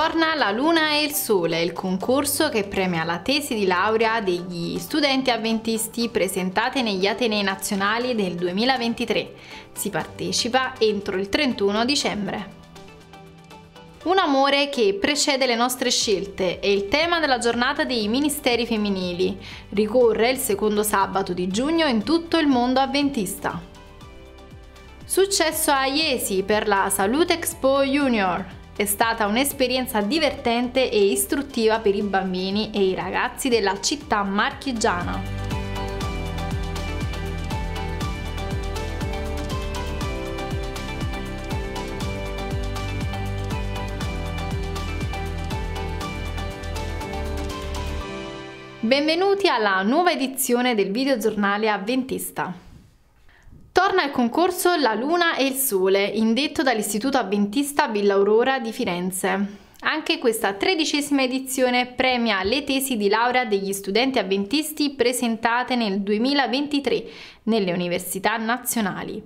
Torna la luna e il sole, il concorso che premia la tesi di laurea degli studenti avventisti presentate negli Atenei nazionali del 2023. Si partecipa entro il 31 dicembre. Un amore che precede le nostre scelte è il tema della giornata dei ministeri femminili. Ricorre il secondo sabato di giugno in tutto il mondo avventista. Successo a Iesi per la Salute Expo Junior. È stata un'esperienza divertente e istruttiva per i bambini e i ragazzi della città marchigiana. Benvenuti alla nuova edizione del videogiornale avventista. Torna al concorso La Luna e il Sole, indetto dall'Istituto Avventista Villa Aurora di Firenze. Anche questa tredicesima edizione premia le tesi di laurea degli studenti avventisti presentate nel 2023 nelle università nazionali.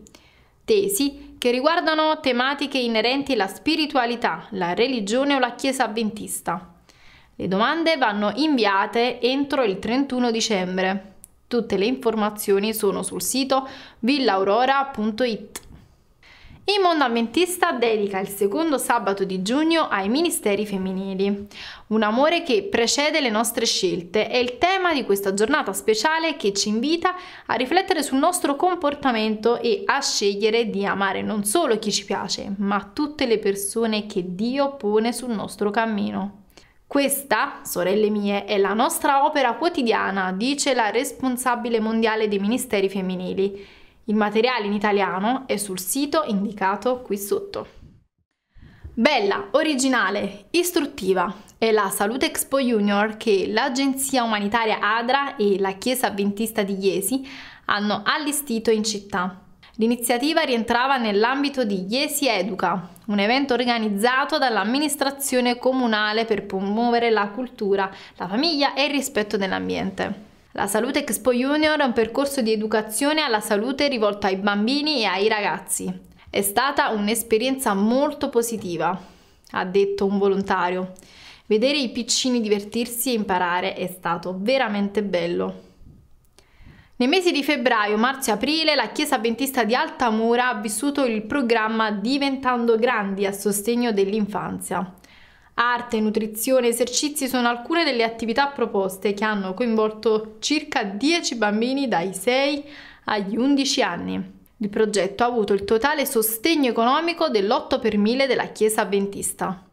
Tesi che riguardano tematiche inerenti alla spiritualità, la religione o la Chiesa avventista. Le domande vanno inviate entro il 31 dicembre. Tutte le informazioni sono sul sito villaaurora.it. Il mondo ambientista dedica il secondo sabato di giugno ai ministeri femminili. Un amore che precede le nostre scelte è il tema di questa giornata speciale che ci invita a riflettere sul nostro comportamento e a scegliere di amare non solo chi ci piace, ma tutte le persone che Dio pone sul nostro cammino. Questa, sorelle mie, è la nostra opera quotidiana, dice la responsabile mondiale dei ministeri femminili. Il materiale in italiano è sul sito indicato qui sotto. Bella, originale, istruttiva è la Salute Expo Junior che l'agenzia umanitaria ADRA e la Chiesa Adventista di Iesi hanno allestito in città. L'iniziativa rientrava nell'ambito di Iesi Educa, un evento organizzato dall'amministrazione comunale per promuovere la cultura, la famiglia e il rispetto dell'ambiente. La Salute Expo Junior è un percorso di educazione alla salute rivolto ai bambini e ai ragazzi. È stata un'esperienza molto positiva, ha detto un volontario. Vedere i piccini divertirsi e imparare è stato veramente bello. Nei mesi di febbraio, marzo e aprile la Chiesa Adventista di Altamura ha vissuto il programma Diventando Grandi a sostegno dell'infanzia. Arte, nutrizione, esercizi sono alcune delle attività proposte che hanno coinvolto circa 10 bambini dai 6 agli 11 anni. Il progetto ha avuto il totale sostegno economico dell'8 per 1000 della Chiesa Adventista.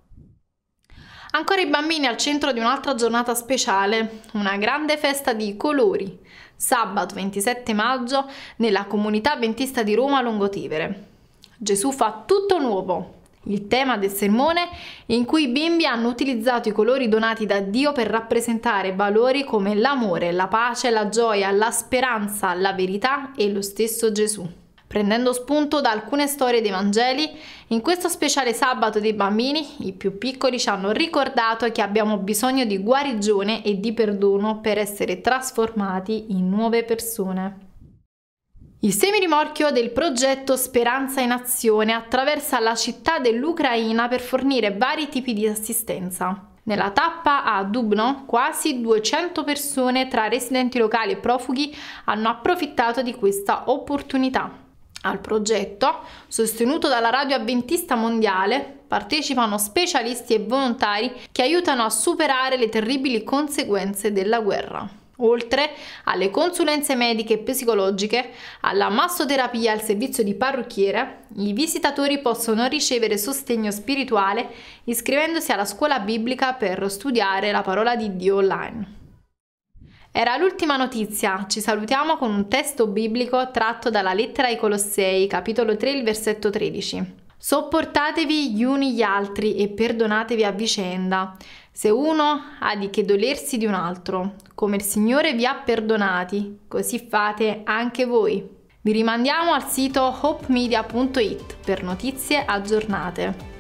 Ancora i bambini al centro di un'altra giornata speciale, una grande festa di colori, sabato 27 maggio nella comunità avventista di Roma Longotivere. Gesù fa tutto nuovo, il tema del sermone in cui i bimbi hanno utilizzato i colori donati da Dio per rappresentare valori come l'amore, la pace, la gioia, la speranza, la verità e lo stesso Gesù. Prendendo spunto da alcune storie dei Vangeli, in questo speciale sabato dei bambini, i più piccoli ci hanno ricordato che abbiamo bisogno di guarigione e di perdono per essere trasformati in nuove persone. Il semirimorchio del progetto Speranza in Azione attraversa la città dell'Ucraina per fornire vari tipi di assistenza. Nella tappa a Dubno quasi 200 persone tra residenti locali e profughi hanno approfittato di questa opportunità. Al progetto, sostenuto dalla Radio Avventista Mondiale, partecipano specialisti e volontari che aiutano a superare le terribili conseguenze della guerra. Oltre alle consulenze mediche e psicologiche, alla massoterapia e al servizio di parrucchiere, i visitatori possono ricevere sostegno spirituale iscrivendosi alla scuola biblica per studiare la parola di Dio online. Era l'ultima notizia, ci salutiamo con un testo biblico tratto dalla lettera ai Colossei, capitolo 3, versetto 13. Sopportatevi gli uni gli altri e perdonatevi a vicenda, se uno ha di che dolersi di un altro, come il Signore vi ha perdonati, così fate anche voi. Vi rimandiamo al sito hopemedia.it per notizie aggiornate.